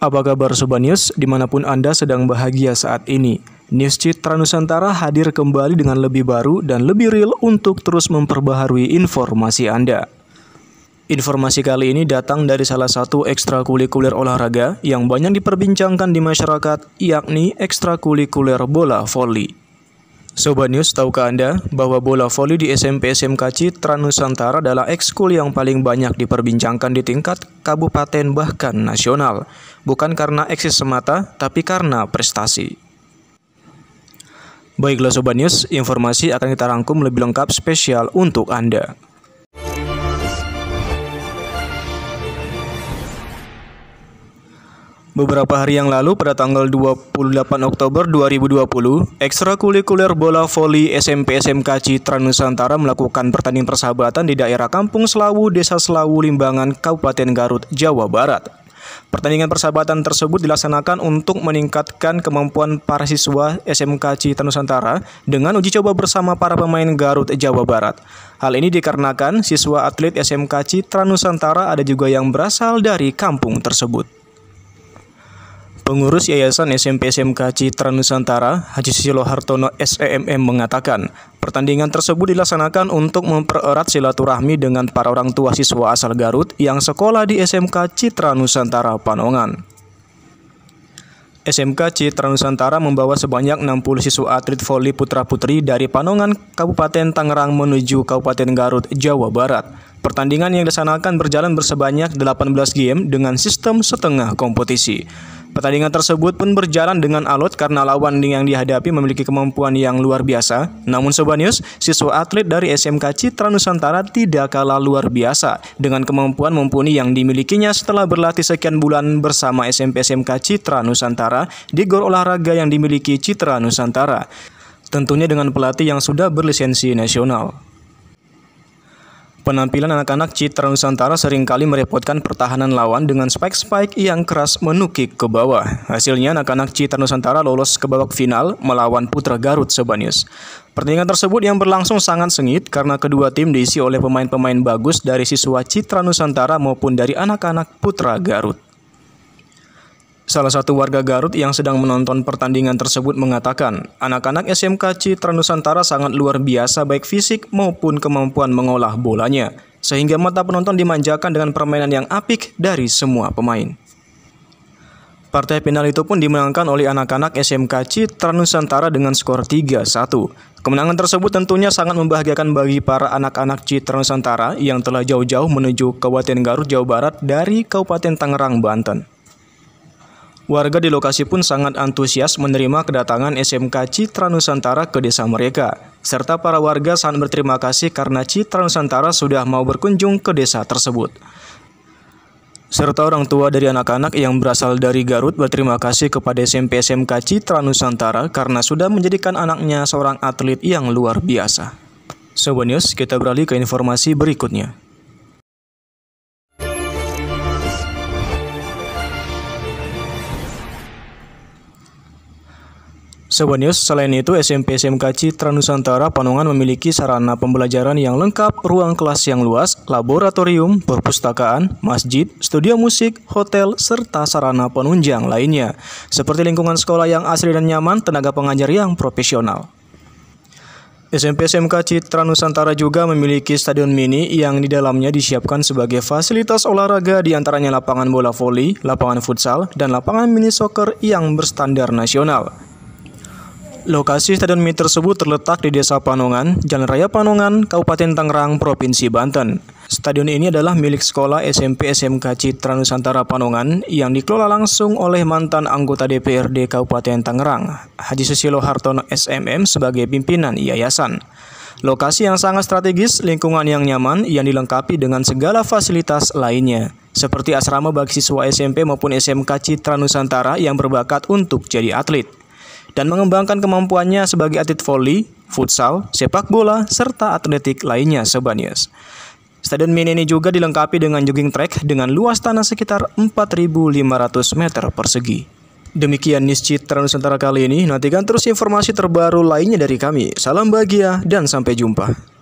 Apa kabar Sobat News? Dimanapun Anda sedang bahagia saat ini. News Citra Nusantara hadir kembali dengan lebih baru dan lebih real untuk terus memperbaharui informasi Anda. Informasi kali ini datang dari salah satu ekstrakurikuler olahraga yang banyak diperbincangkan di masyarakat, yakni ekstrakurikuler bola voli. Sobat News, tahukah Anda bahwa bola voli di SMP SMK Citra Nusantara adalah ekskul yang paling banyak diperbincangkan di tingkat kabupaten bahkan nasional, bukan karena eksis semata, tapi karena prestasi. Baiklah Sobat News, informasi akan kita rangkum lebih lengkap spesial untuk Anda. Beberapa hari yang lalu pada tanggal 28 Oktober 2020, ekstrakurikuler bola voli SMP SMK Citra Nusantara melakukan pertandingan persahabatan di daerah Kampung Selawu, Desa Selawu, Limbangan, Kabupaten Garut, Jawa Barat. Pertandingan persahabatan tersebut dilaksanakan untuk meningkatkan kemampuan para siswa SMK Citra Nusantara dengan uji coba bersama para pemain Garut, Jawa Barat. Hal ini dikarenakan siswa atlet SMK Citra Nusantara ada juga yang berasal dari kampung tersebut. Pengurus Yayasan SMP SMK Citra Nusantara, Haji Susilo Hartono SEMM mengatakan, pertandingan tersebut dilaksanakan untuk mempererat silaturahmi dengan para orang tua siswa asal Garut yang sekolah di SMK Citra Nusantara Panongan. SMK Citra Nusantara membawa sebanyak 60 siswa atlet voli putra-putri dari Panongan, Kabupaten Tangerang menuju Kabupaten Garut, Jawa Barat. Pertandingan yang disanakan berjalan bersebanyak 18 game dengan sistem setengah kompetisi. Pertandingan tersebut pun berjalan dengan alot karena lawan yang dihadapi memiliki kemampuan yang luar biasa. Namun Sobanius, siswa atlet dari SMK Citra Nusantara tidak kalah luar biasa dengan kemampuan mumpuni yang dimilikinya setelah berlatih sekian bulan bersama SMP SMK Citra Nusantara di gor olahraga yang dimiliki Citra Nusantara. Tentunya dengan pelatih yang sudah berlisensi nasional. Penampilan anak-anak Citra Nusantara seringkali merepotkan pertahanan lawan dengan spike-spike yang keras menukik ke bawah. Hasilnya anak-anak Citra Nusantara lolos ke babak final melawan Putra Garut Sebanius. Pertandingan tersebut yang berlangsung sangat sengit karena kedua tim diisi oleh pemain-pemain bagus dari siswa Citra Nusantara maupun dari anak-anak Putra Garut. Salah satu warga Garut yang sedang menonton pertandingan tersebut mengatakan, anak-anak SMK Citra Nusantara sangat luar biasa baik fisik maupun kemampuan mengolah bolanya, sehingga mata penonton dimanjakan dengan permainan yang apik dari semua pemain. Partai final itu pun dimenangkan oleh anak-anak SMK Citra Nusantara dengan skor 3-1. Kemenangan tersebut tentunya sangat membahagiakan bagi para anak-anak Citra Nusantara yang telah jauh-jauh menuju Kabupaten Garut, Jawa Barat dari Kabupaten Tangerang, Banten. Warga di lokasi pun sangat antusias menerima kedatangan SMK Citra Nusantara ke desa mereka, serta para warga sangat berterima kasih karena Citra Nusantara sudah mau berkunjung ke desa tersebut. Serta orang tua dari anak-anak yang berasal dari Garut berterima kasih kepada SMP SMK Citra Nusantara karena sudah menjadikan anaknya seorang atlet yang luar biasa. Sobat News, kita beralih ke informasi berikutnya. News, selain itu SMP SMK Citra Nusantara Panungan memiliki sarana pembelajaran yang lengkap, ruang kelas yang luas, laboratorium, perpustakaan, masjid, studio musik, hotel, serta sarana penunjang lainnya. Seperti lingkungan sekolah yang asli dan nyaman, tenaga pengajar yang profesional. SMP SMK Citra Nusantara juga memiliki stadion mini yang di dalamnya disiapkan sebagai fasilitas olahraga di antaranya lapangan bola voli, lapangan futsal, dan lapangan mini soccer yang berstandar nasional. Lokasi Stadion Mini tersebut terletak di Desa Panongan, Jalan Raya Panongan, Kabupaten Tangerang, Provinsi Banten. Stadion ini adalah milik sekolah SMP SMK Citra Nusantara Panongan yang dikelola langsung oleh mantan anggota DPRD Kabupaten Tangerang, Haji Susilo Hartono SMM sebagai pimpinan yayasan. Lokasi yang sangat strategis, lingkungan yang nyaman, yang dilengkapi dengan segala fasilitas lainnya, seperti asrama bagi siswa SMP maupun SMK Citra Nusantara yang berbakat untuk jadi atlet dan mengembangkan kemampuannya sebagai atlet voli, futsal, sepak bola, serta atletik lainnya sebanyak. Stadion mini ini juga dilengkapi dengan jogging track dengan luas tanah sekitar 4.500 meter persegi. Demikian Nisci Nusantara kali ini, nantikan terus informasi terbaru lainnya dari kami. Salam bahagia dan sampai jumpa.